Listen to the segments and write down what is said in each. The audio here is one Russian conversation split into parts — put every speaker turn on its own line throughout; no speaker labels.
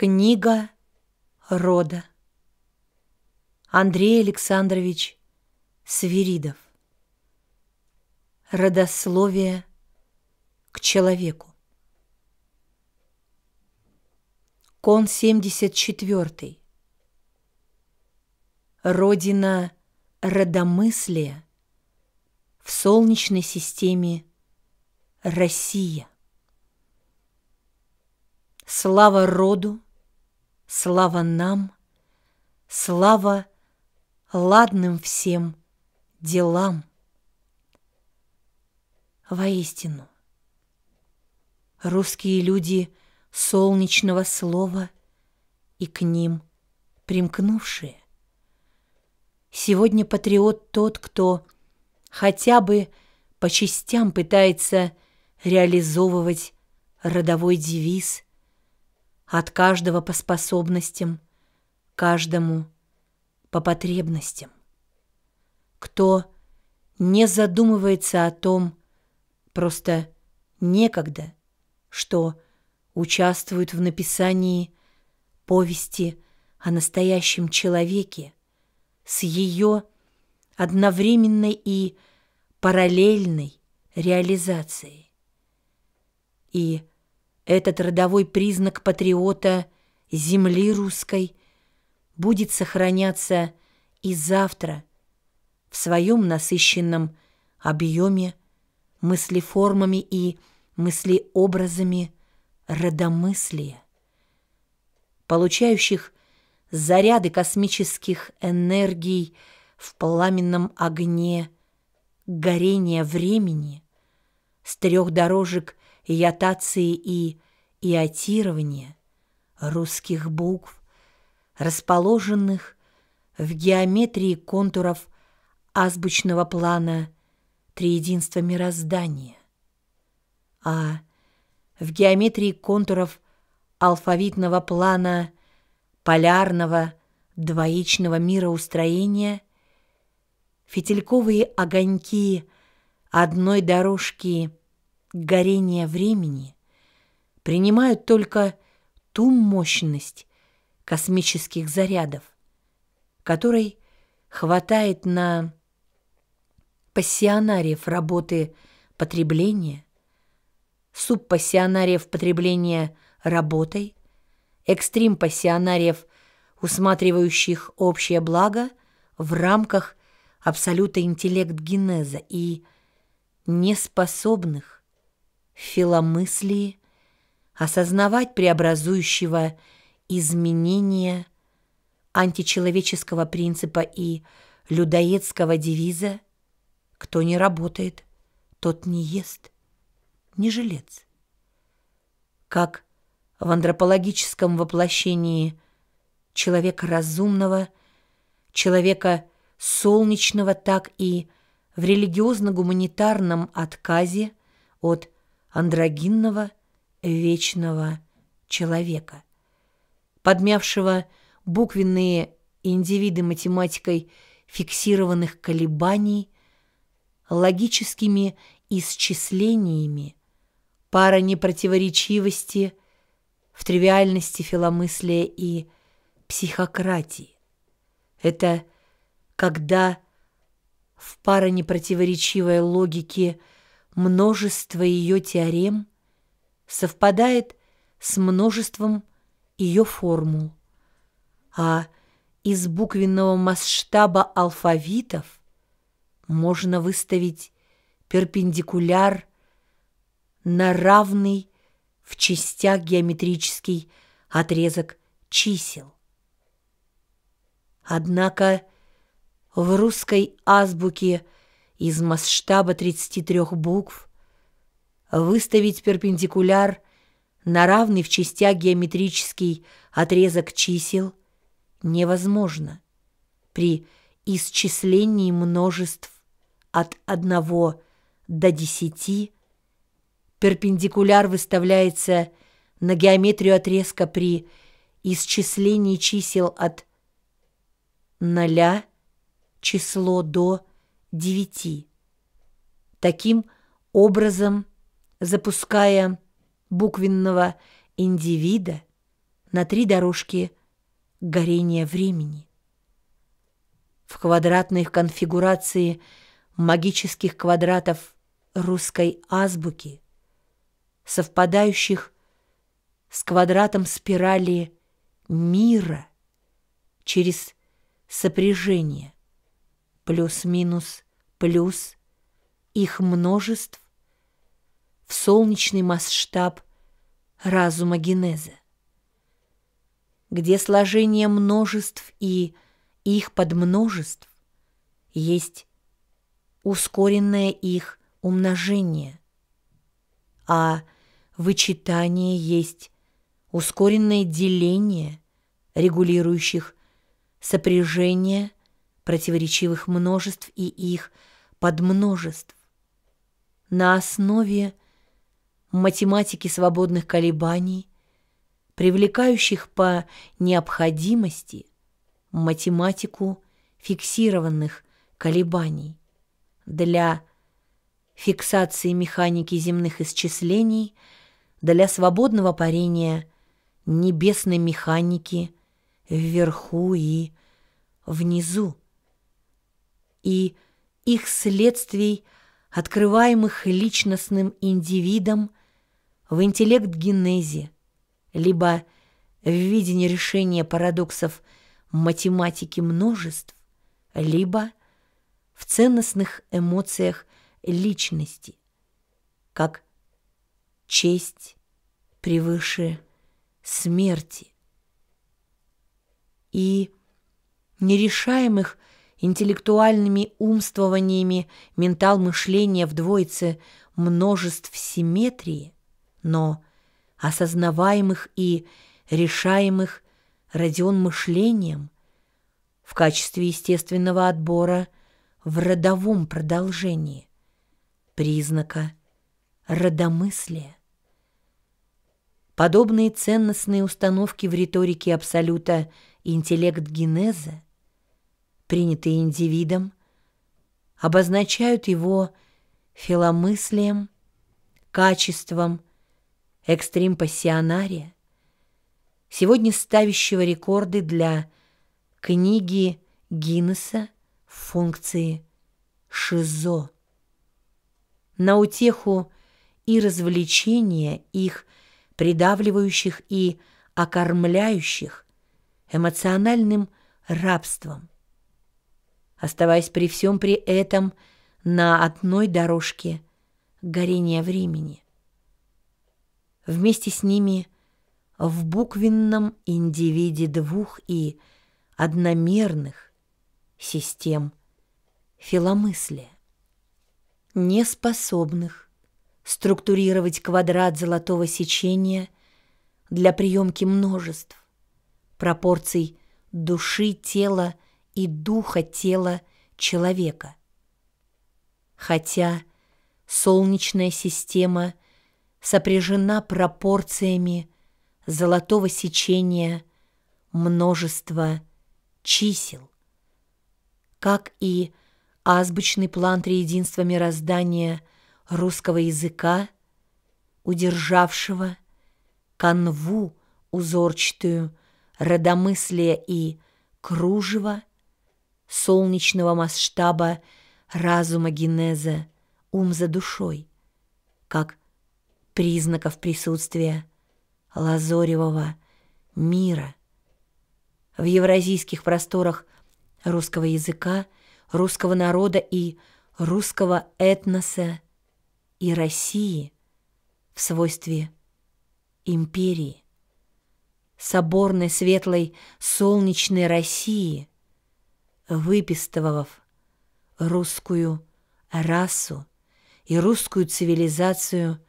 Книга рода. Андрей Александрович Свиридов. Родословие к человеку. Кон 74. Родина родомыслия в Солнечной системе Россия. Слава роду! Слава нам, слава ладным всем делам. Воистину, русские люди солнечного слова и к ним примкнувшие. Сегодня патриот тот, кто хотя бы по частям пытается реализовывать родовой девиз – от каждого по способностям, каждому по потребностям. Кто не задумывается о том, просто некогда, что участвует в написании повести о настоящем человеке с ее одновременной и параллельной реализацией. И этот родовой признак патриота земли русской будет сохраняться и завтра в своем насыщенном объеме мыслеформами и мыслеобразами родомыслия, получающих заряды космических энергий в пламенном огне горения времени с трех дорожек иотации и иотирования русских букв, расположенных в геометрии контуров азбучного плана триединства мироздания, а в геометрии контуров алфавитного плана полярного двоичного мироустроения фитильковые огоньки одной дорожки горения времени принимают только ту мощность космических зарядов, которой хватает на пассионариев работы потребления, субпассионариев потребления работой, экстрим-пассионариев, усматривающих общее благо в рамках абсолюта интеллект генеза и неспособных филомыслии, осознавать преобразующего изменения античеловеческого принципа и людоедского девиза «Кто не работает, тот не ест, не жилец». Как в антропологическом воплощении человека разумного, человека солнечного, так и в религиозно-гуманитарном отказе от андрогинного вечного человека, подмявшего буквенные индивиды математикой фиксированных колебаний, логическими исчислениями, пара непротиворечивости в тривиальности филомыслия и психократии. Это когда в паранепротиворечивой непротиворечивой логике – множество ее теорем совпадает с множеством ее формул, а из буквенного масштаба алфавитов можно выставить перпендикуляр на равный в частях геометрический отрезок чисел. Однако в русской азбуке – из масштаба 33 букв, выставить перпендикуляр на равный в частях геометрический отрезок чисел невозможно при исчислении множеств от 1 до 10 перпендикуляр выставляется на геометрию отрезка при исчислении чисел от 0 число до девяти. Таким образом, запуская буквенного индивида на три дорожки горения времени. В квадратной конфигурации магических квадратов русской азбуки, совпадающих с квадратом спирали мира через сопряжение плюс-минус, плюс, их множеств в солнечный масштаб разума генеза, где сложение множеств и их подмножеств есть ускоренное их умножение, а вычитание есть ускоренное деление регулирующих сопряжение – противоречивых множеств и их подмножеств. На основе математики свободных колебаний, привлекающих по необходимости математику фиксированных колебаний для фиксации механики земных исчислений, для свободного парения небесной механики вверху и внизу и их следствий, открываемых личностным индивидом в интеллект-генезе, либо в виде решения парадоксов математики множеств, либо в ценностных эмоциях личности, как честь превыше смерти и нерешаемых – интеллектуальными умствованиями ментал мышления в двоице множеств симметрии, но осознаваемых и решаемых Родион мышлением в качестве естественного отбора в родовом продолжении, признака родомыслия. Подобные ценностные установки в риторике абсолюта интеллект генеза – принятые индивидом, обозначают его филомыслием, качеством, экстрим-пассионария, сегодня ставящего рекорды для книги Гиннесса в функции «шизо». На утеху и развлечения их придавливающих и окормляющих эмоциональным рабством – оставаясь при всем при этом на одной дорожке горения времени. Вместе с ними в буквенном индивиде двух и одномерных систем филомыслия, неспособных структурировать квадрат золотого сечения для приемки множеств, пропорций души, тела – и духа тела человека. Хотя Солнечная система сопряжена пропорциями золотого сечения множества чисел, как и азбучный план триединства мироздания русского языка, удержавшего канву узорчатую родомыслия и кружева, солнечного масштаба разума генеза, ум за душой, как признаков присутствия лазоревого мира. В евразийских просторах русского языка, русского народа и русского этноса и России в свойстве империи, соборной, светлой, солнечной России, выпистовав русскую расу и русскую цивилизацию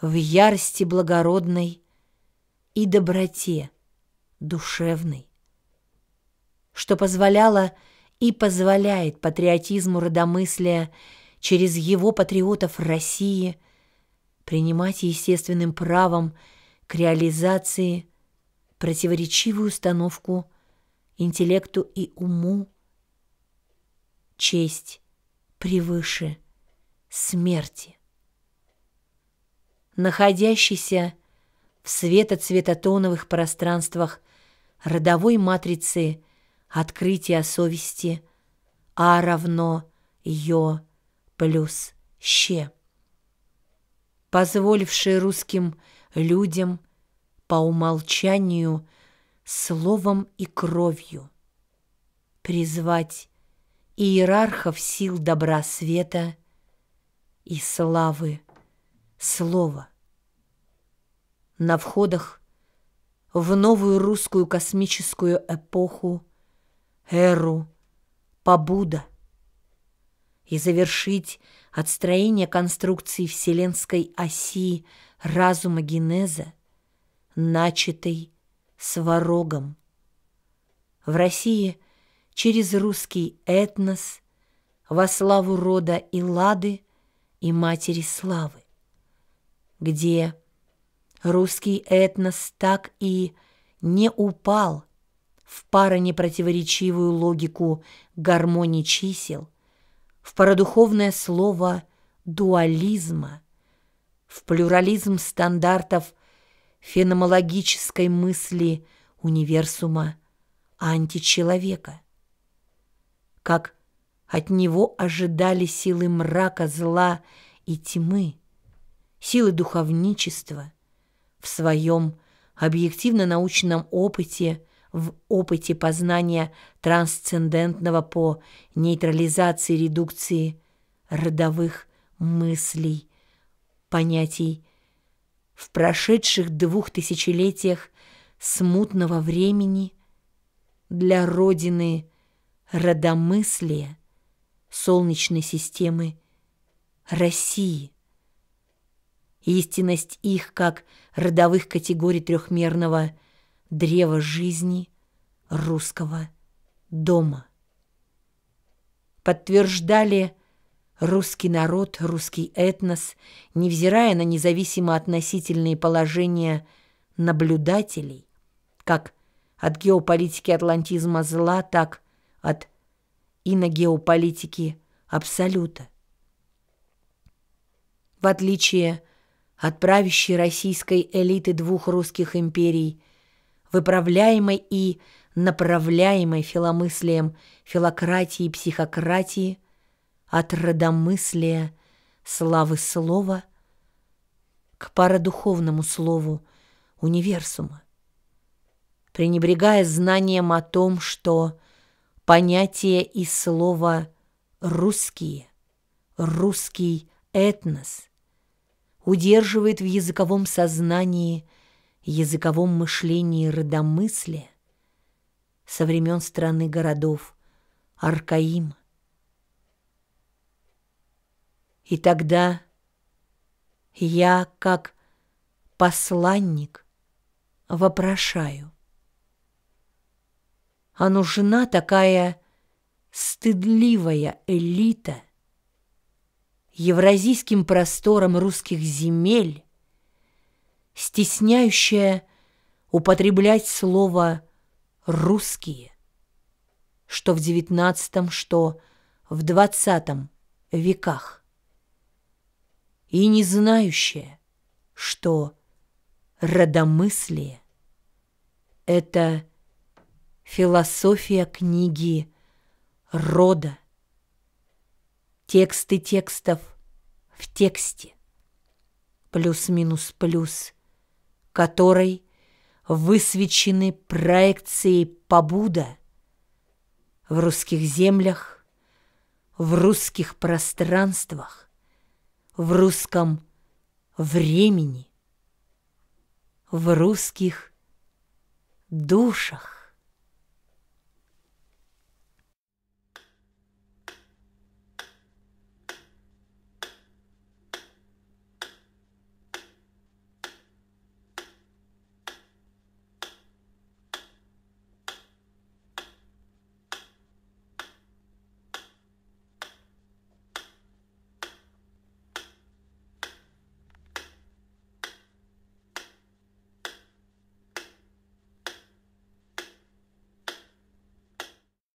в ярости благородной и доброте душевной, что позволяло и позволяет патриотизму родомыслия через его патриотов России принимать естественным правом к реализации противоречивую установку интеллекту и уму честь превыше смерти. Находящийся в светоцветотоновых пространствах родовой матрицы открытия совести А равно йо плюс ще, позволивший русским людям по умолчанию словом и кровью призвать иерархов сил добра света и славы слова. На входах в новую русскую космическую эпоху, эру, побуда и завершить отстроение конструкции вселенской оси разума генеза, начатой сварогом. В России – через русский этнос во славу рода и лады и матери славы, где русский этнос так и не упал в паронепротиворечивую логику гармонии чисел, в парадуховное слово дуализма, в плюрализм стандартов феномологической мысли универсума античеловека – как от него ожидали силы мрака, зла и тьмы, силы духовничества в своем объективно-научном опыте, в опыте познания трансцендентного по нейтрализации редукции родовых мыслей, понятий, в прошедших двух тысячелетиях смутного времени для Родины родомыслия Солнечной системы России. Истинность их как родовых категорий трехмерного древа жизни русского дома. Подтверждали русский народ, русский этнос, невзирая на независимо относительные положения наблюдателей, как от геополитики атлантизма зла, так от иногеополитики абсолюта. В отличие от правящей российской элиты двух русских империй, выправляемой и направляемой филомыслием филократии и психократии, от родомыслия славы слова к парадуховному слову универсума. Пренебрегая знанием о том, что понятие и слово «русские», «русский этнос» удерживает в языковом сознании, языковом мышлении родомыслие со времен страны городов Аркаима. И тогда я, как посланник, вопрошаю – а нужна такая стыдливая элита. Евразийским простором русских земель, стесняющая употреблять слово «русские», что в девятнадцатом что в двадцатом веках, и не знающая, что родомыслие — это – Философия книги рода. Тексты текстов в тексте. Плюс-минус плюс, который высвечены проекции Побуда в русских землях, в русских пространствах, в русском времени, в русских душах.